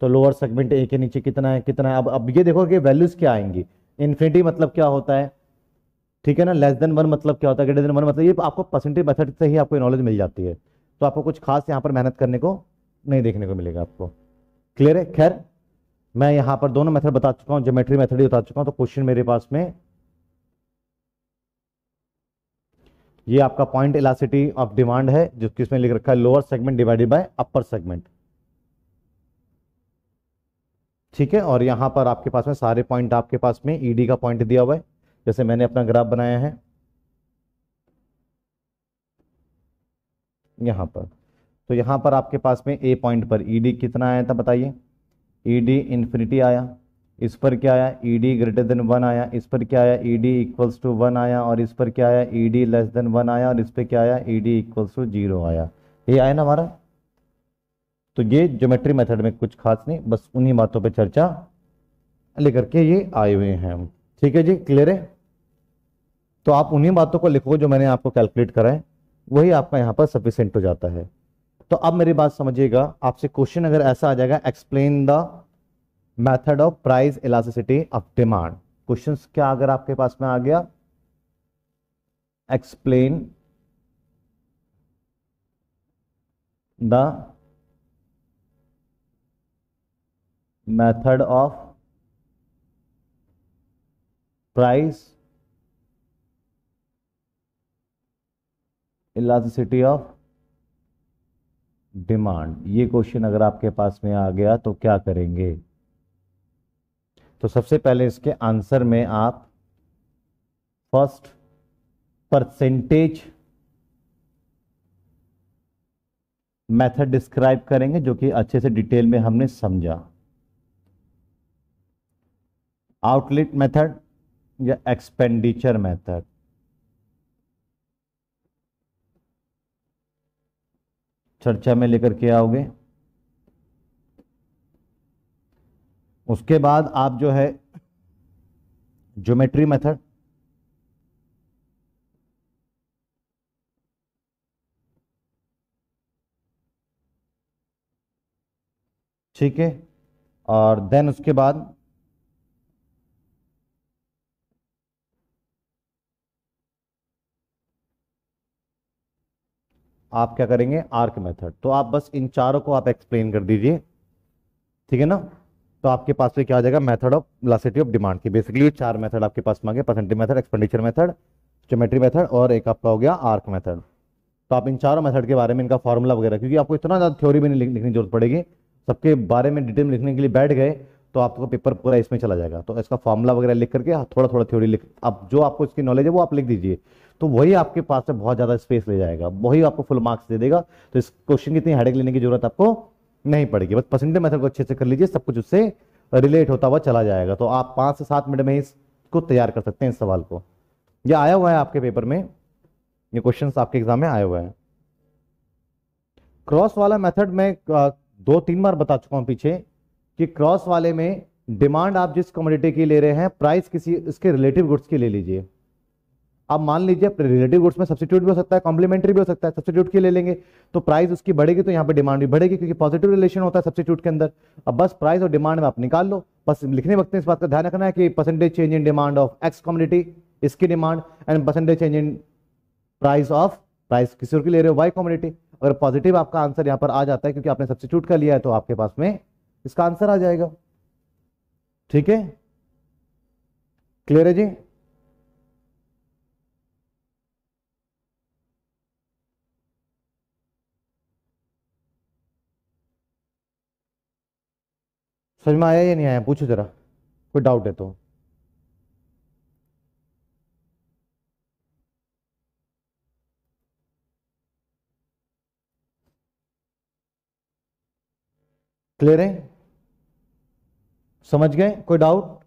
तो लोअर सेगमेंट ए के नीचे कितना है कितना है अब अब ये देखो कि वैल्यूज क्या आएंगी इन्फिनिटी मतलब क्या होता है ठीक है ना लेस देन वन मतलब क्या होता है ग्रेटर देन वन मतलब ये आपको परसेंटेज मेथड से ही आपको नॉलेज मिल जाती है तो आपको कुछ खास यहाँ पर मेहनत करने को नहीं देखने को मिलेगा आपको क्लियर है खैर मैं यहाँ पर दोनों मेथड बता चुका हूँ जोमेट्री मेथड ही बता चुका हूँ तो क्वेश्चन मेरे पास में ये आपका पॉइंट इलासिटी ऑफ डिमांड है जो इसमें लिख रखा है lower segment divided by upper segment ठीक है और यहाँ पर आपके पास में सारे पॉइंट आपके पास में ईडी e का पॉइंट दिया हुआ है जैसे मैंने अपना ग्राफ बनाया है यहां पर तो यहाँ पर आपके पास में ए पॉइंट पर ईडी e कितना आया था बताइए ईडी e इन्फिनिटी आया इस पर क्या आया E D greater than one आया इस पर क्या आया E D equals to one आया और इस पर क्या आया E D less than one आया और इस पर क्या आया E D equals to zero आया ये आया ना हमारा तो ये ज्योमेट्री मेथड में कुछ खास नहीं बस उन्हीं बातों पे चर्चा लेकर के ये आए हुए हैं ठीक है जी क्लियर है तो आप उन्हीं बातों को लिखो जो मैंने आपको कैलकुलेट कराए वही आपका यहाँ पर सफिशेंट हो जाता है तो अब मेरी बात समझिएगा आपसे क्वेश्चन अगर ऐसा आ जाएगा explain the method of price elasticity of demand question क्या अगर आपके पास में आ गया explain the method of price elasticity of demand ये क्वेश्चन अगर आपके पास में आ गया तो क्या करेंगे तो सबसे पहले इसके आंसर में आप फर्स्ट परसेंटेज मेथड डिस्क्राइब करेंगे जो कि अच्छे से डिटेल में हमने समझा आउटलेट मेथड या एक्सपेंडिचर मेथड चर्चा में लेकर के आओगे उसके बाद आप जो है ज्योमेट्री मेथड ठीक है और देन उसके बाद आप क्या करेंगे आर्क मेथड तो आप बस इन चारों को आप एक्सप्लेन कर दीजिए ठीक है ना तो आपके पास में क्या हो जाएगा method of elasticity of demand की बेसिकली चार मेथड आपके पास मांगे परसेंटेज मेथड एक्सपेंडिचर मेथड स्टोमेट्री मेथड और एक आपका हो गया आर्क मेथड तो आप इन चारों मेथड के बारे में इनका फॉर्मूला वगैरह क्योंकि आपको इतना ज़्यादा थ्योरी भी नहीं लिखने की जरूरत पड़ेगी सबके बारे में डिटेल लिखने के लिए बैठ गए तो आपको पेपर पूरा इसमें चला जाएगा तो इसका फॉर्मूला वगैरह लिख करके थोड़ा थोड़ा थ्योरी लिख आप जो आपको इसकी नॉलेज है वो आप लिख दीजिए तो वही आपके पास से बहुत ज़्यादा स्पेस ले जाएगा वही आपको फुल मार्क्स दे देगा तो इस क्वेश्चन की इतनी हेडेक लेने की जरूरत आपको नहीं पड़ेगी बस परसेंटेज मेथड को अच्छे से कर लीजिए सब कुछ उससे रिलेट होता हुआ चला जाएगा तो आप पाँच से सात मिनट में इसको तैयार कर सकते हैं इस सवाल को यह आया हुआ है आपके पेपर में ये क्वेश्चन आपके एग्जाम में आया हुआ है क्रॉस वाला मेथड मैं दो तीन बार बता चुका हूँ पीछे कि क्रॉस वाले में डिमांड आप जिस कमोडिटी की ले रहे हैं प्राइस किसी उसके रिलेटिव गुड्स की ले लीजिए अब मान लीजिए रिलेटिव गुड्स में सब्सिट्यूट भी हो सकता है कॉम्प्लीमेंट्री भी हो सकता है सब्सिट्यूट के ले लेंगे तो प्राइस उसकी बढ़ेगी तो यहाँ पर डिमांड भी बढ़ेगी क्योंकि पॉजिटिव रिलेशन होता है सब्सिट्यूट के अंदर अब बस प्राइस और डिमांड में आप निकाल लो बस लिखने वक्त इस बात का ध्यान रखना है कि percentage change in demand of X community इसकी demand and percentage change in price of price किसी और की ले रहे हो वाई कम्युनिटी अगर पॉजिटिव आपका आंसर यहाँ पर आ जाता है क्योंकि आपने सब्सिट्यूट कर लिया है तो आपके पास में इसका आंसर आ जाएगा ठीक है क्लियर है जी समझ में आया या नहीं आया पूछो जरा कोई डाउट है तो क्लियर है समझ गए कोई डाउट